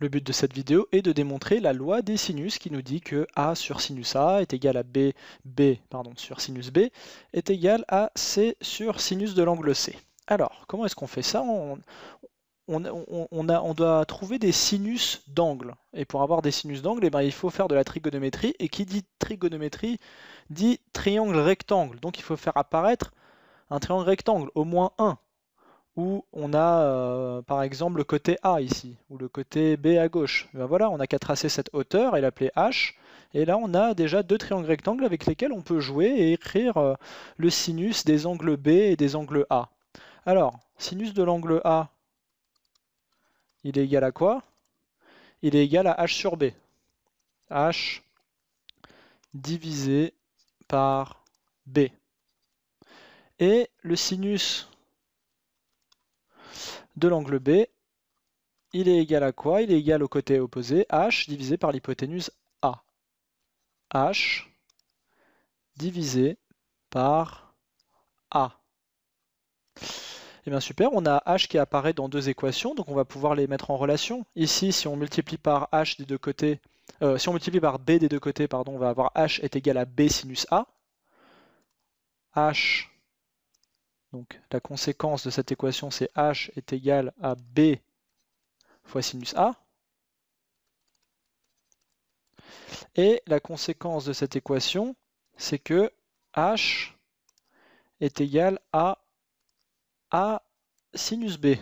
Le but de cette vidéo est de démontrer la loi des sinus qui nous dit que A sur sinus A est égal à B, sur sinus B est égal à C sur sinus de l'angle C. Alors, comment est-ce qu'on fait ça on, doit trouver des sinus d'angle. Et pour avoir des sinus d'angle, eh ben, il faut faire de la trigonométrie. Et qui dit trigonométrie dit triangle rectangle. Donc il faut faire apparaître un triangle rectangle, au moins un où on a euh, par exemple le côté A ici, ou le côté B à gauche. Ben voilà, on n'a qu'à tracer cette hauteur et l'appeler H, et là on a déjà deux triangles rectangles avec lesquels on peut jouer et écrire euh, le sinus des angles B et des angles A. Alors, sinus de l'angle A, il est égal à quoi Il est égal à H sur B. H divisé par B. Et le sinus de l'angle B, il est égal à quoi Il est égal au côté opposé, h divisé par l'hypoténuse A. h divisé par A. Et eh bien super, on a h qui apparaît dans deux équations, donc on va pouvoir les mettre en relation. Ici, si on multiplie par h des deux côtés, euh, si on multiplie par b des deux côtés, pardon, on va avoir h est égal à b sinus a. h donc la conséquence de cette équation, c'est h est égal à b fois sinus a. Et la conséquence de cette équation, c'est que h est égal à a sinus b.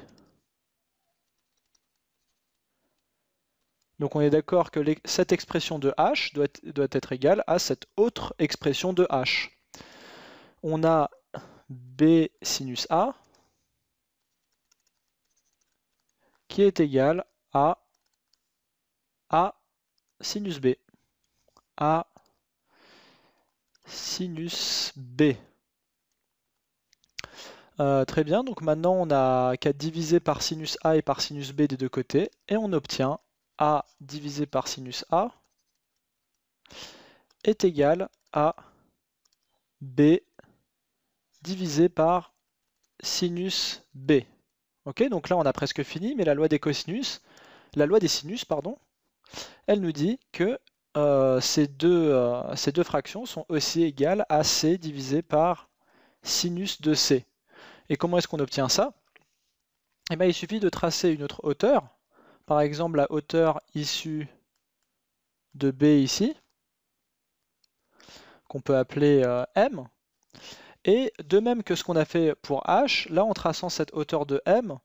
Donc on est d'accord que cette expression de h doit, doit être égale à cette autre expression de h. On a b sinus a qui est égal à a sinus b. a sinus b. Euh, très bien, donc maintenant on n'a qu'à diviser par sinus a et par sinus b des deux côtés, et on obtient a divisé par sinus a est égal à b divisé par sinus b. Ok, donc là on a presque fini, mais la loi des cosinus, la loi des sinus, pardon, elle nous dit que euh, ces, deux, euh, ces deux fractions sont aussi égales à c divisé par sinus de c. Et comment est-ce qu'on obtient ça Eh bien, il suffit de tracer une autre hauteur, par exemple la hauteur issue de b ici, qu'on peut appeler euh, m. Et de même que ce qu'on a fait pour h, là en traçant cette hauteur de m,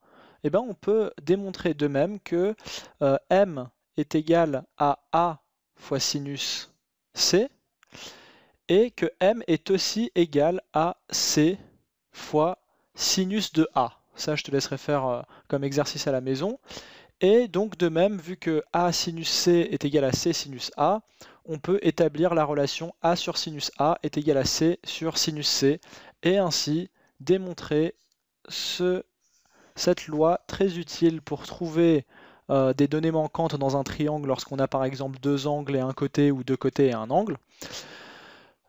eh ben, on peut démontrer de même que euh, m est égal à a fois sinus c, et que m est aussi égal à c fois sinus de a. Ça, je te laisserai faire euh, comme exercice à la maison. Et donc de même, vu que A sinus C est égal à C sinus A, on peut établir la relation A sur sinus A est égal à C sur sinus C, et ainsi démontrer ce, cette loi très utile pour trouver euh, des données manquantes dans un triangle lorsqu'on a par exemple deux angles et un côté ou deux côtés et un angle.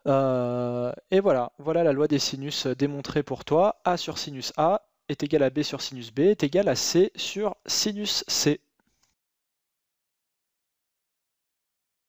Euh, et voilà, voilà la loi des sinus démontrée pour toi. A sur sinus A est égal à b sur sinus b est égal à c sur sinus c.